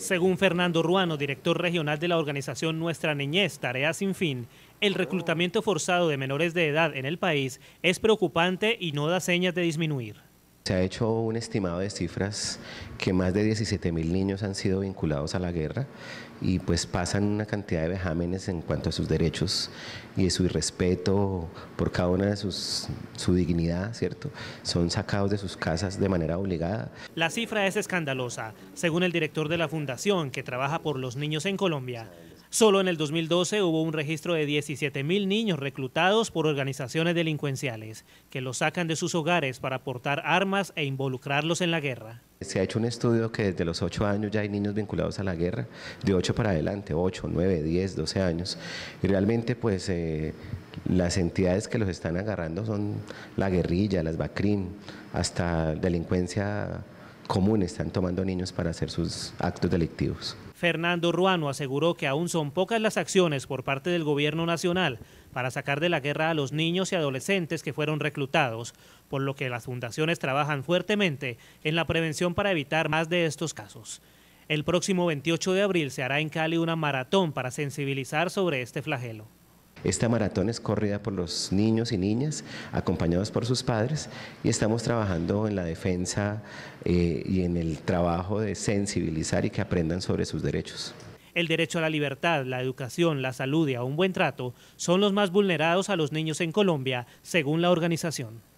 Según Fernando Ruano, director regional de la organización Nuestra Niñez, Tarea Sin Fin, el reclutamiento forzado de menores de edad en el país es preocupante y no da señas de disminuir. Se ha hecho un estimado de cifras que más de 17.000 mil niños han sido vinculados a la guerra y pues pasan una cantidad de vejámenes en cuanto a sus derechos y de su irrespeto por cada una de sus su dignidad, ¿cierto? Son sacados de sus casas de manera obligada. La cifra es escandalosa, según el director de la fundación que trabaja por los niños en Colombia. Solo en el 2012 hubo un registro de 17.000 niños reclutados por organizaciones delincuenciales que los sacan de sus hogares para portar armas e involucrarlos en la guerra. Se ha hecho un estudio que desde los 8 años ya hay niños vinculados a la guerra, de 8 para adelante, 8, 9, 10, 12 años. Y realmente pues eh, las entidades que los están agarrando son la guerrilla, las BACRIM, hasta delincuencia común están tomando niños para hacer sus actos delictivos. Fernando Ruano aseguró que aún son pocas las acciones por parte del gobierno nacional para sacar de la guerra a los niños y adolescentes que fueron reclutados, por lo que las fundaciones trabajan fuertemente en la prevención para evitar más de estos casos. El próximo 28 de abril se hará en Cali una maratón para sensibilizar sobre este flagelo. Esta maratón es corrida por los niños y niñas, acompañados por sus padres, y estamos trabajando en la defensa eh, y en el trabajo de sensibilizar y que aprendan sobre sus derechos. El derecho a la libertad, la educación, la salud y a un buen trato son los más vulnerados a los niños en Colombia, según la organización.